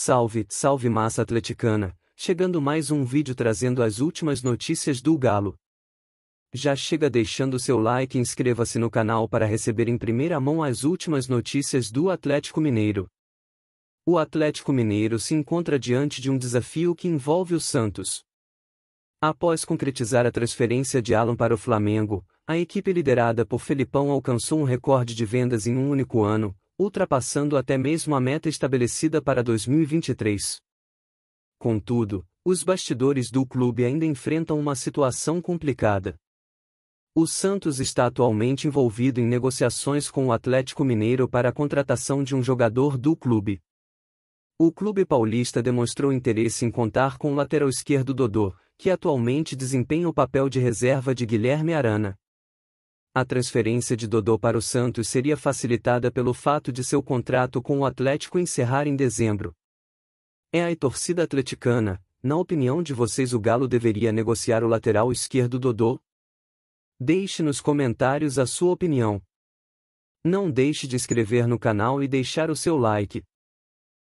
Salve, salve massa atleticana, chegando mais um vídeo trazendo as últimas notícias do Galo. Já chega deixando seu like e inscreva-se no canal para receber em primeira mão as últimas notícias do Atlético Mineiro. O Atlético Mineiro se encontra diante de um desafio que envolve o Santos. Após concretizar a transferência de Alan para o Flamengo, a equipe liderada por Felipão alcançou um recorde de vendas em um único ano, ultrapassando até mesmo a meta estabelecida para 2023. Contudo, os bastidores do clube ainda enfrentam uma situação complicada. O Santos está atualmente envolvido em negociações com o Atlético Mineiro para a contratação de um jogador do clube. O clube paulista demonstrou interesse em contar com o lateral esquerdo Dodô, que atualmente desempenha o papel de reserva de Guilherme Arana. A transferência de Dodô para o Santos seria facilitada pelo fato de seu contrato com o Atlético encerrar em dezembro. É a torcida atleticana, na opinião de vocês o Galo deveria negociar o lateral esquerdo Dodô? Deixe nos comentários a sua opinião. Não deixe de inscrever no canal e deixar o seu like.